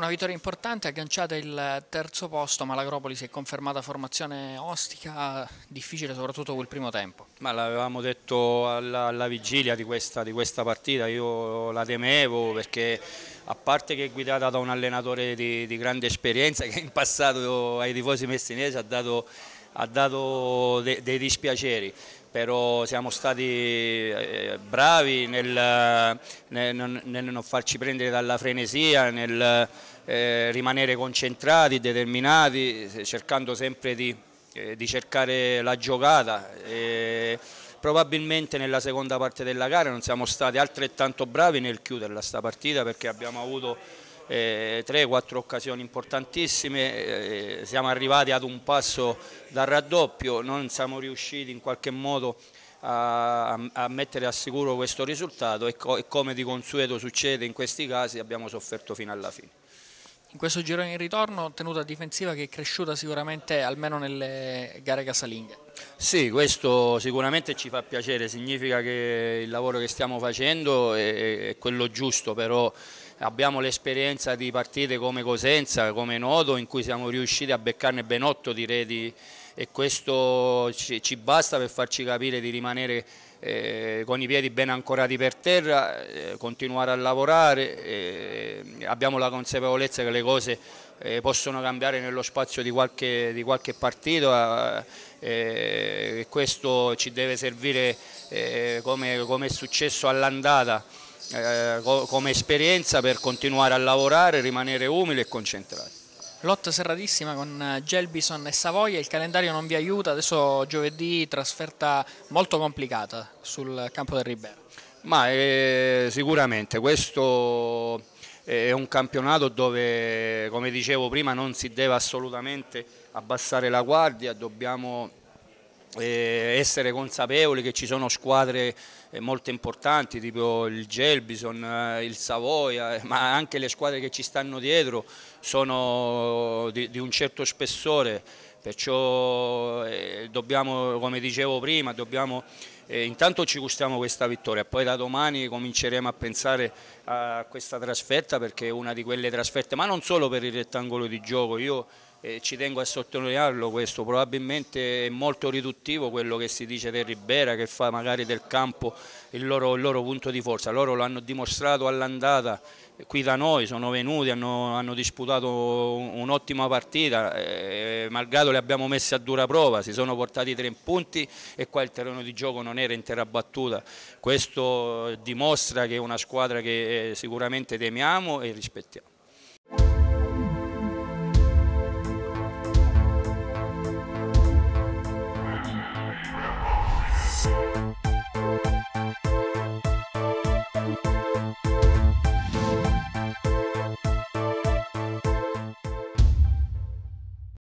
Una vittoria importante, agganciata il terzo posto, ma l'Agropoli si è confermata formazione ostica, difficile soprattutto quel primo tempo. Ma l'avevamo detto alla, alla vigilia di questa, di questa, partita, io la temevo perché a parte che è guidata da un allenatore di, di grande esperienza che in passato ai tifosi messinesi ha dato, ha dato de, dei dispiaceri, però siamo stati eh, bravi nel, nel, nel, non farci prendere dalla frenesia, nel eh, rimanere concentrati, determinati, cercando sempre di, eh, di cercare la giocata. E probabilmente nella seconda parte della gara non siamo stati altrettanto bravi nel chiuderla sta partita perché abbiamo avuto eh, 3-4 occasioni importantissime, eh, siamo arrivati ad un passo dal raddoppio, non siamo riusciti in qualche modo a, a mettere a sicuro questo risultato e, co e come di consueto succede in questi casi abbiamo sofferto fino alla fine. In questo girone in ritorno tenuta difensiva che è cresciuta sicuramente almeno nelle gare casalinghe. Sì, questo sicuramente ci fa piacere, significa che il lavoro che stiamo facendo è, è quello giusto, però abbiamo l'esperienza di partite come Cosenza, come Nodo, in cui siamo riusciti a beccarne ben otto di reti e questo ci, basta per farci capire di rimanere eh, con i piedi ben ancorati per terra, eh, continuare a lavorare, eh, abbiamo la consapevolezza che le cose possono cambiare nello spazio di qualche, di qualche partito e questo ci deve servire come è successo all'andata eh, come esperienza per continuare a lavorare, rimanere umili e concentrati. Lotta serratissima con eh, Gelbison e Savoia, il calendario non vi aiuta, adesso giovedì trasferta molto complicata sul campo del Ribera. Ma eh, sicuramente questo è un campionato dove, come dicevo prima, non si deve assolutamente abbassare la guardia, dobbiamo eh, essere consapevoli che ci sono squadre eh, molto importanti tipo il Gelbison, eh, il Savoia, ma anche le squadre che ci stanno dietro sono di, di un certo spessore, perciò dobbiamo, come dicevo prima, dobbiamo, eh, intanto ci gustiamo questa vittoria, poi da domani cominceremo a pensare a questa trasferta perché è una di quelle trasferte, ma non solo per il rettangolo di gioco, Io, eh, ci tengo a sottolinearlo questo, probabilmente è molto riduttivo quello che si dice del Ribera che fa magari del campo il loro, il loro punto di forza, loro l'hanno dimostrato all'andata qui da noi, sono venuti, hanno, hanno disputato un'ottima partita, eh, malgrado li abbiamo messi a dura prova, si sono portati tre punti e qua il terreno di gioco non era in terra battuta, questo dimostra che è una squadra che eh, sicuramente temiamo e rispettiamo.